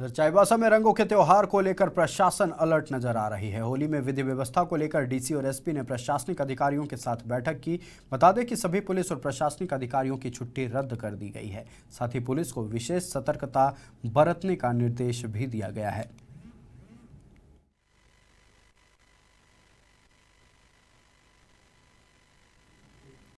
उधर चाईबासा में रंगों के त्यौहार को लेकर प्रशासन अलर्ट नजर आ रही है होली में विधि व्यवस्था को लेकर डीसी और एसपी ने प्रशासनिक अधिकारियों के साथ बैठक की बता दें कि सभी पुलिस और प्रशासनिक अधिकारियों की छुट्टी रद्द कर दी गई है साथ ही पुलिस को विशेष सतर्कता बरतने का निर्देश भी दिया गया है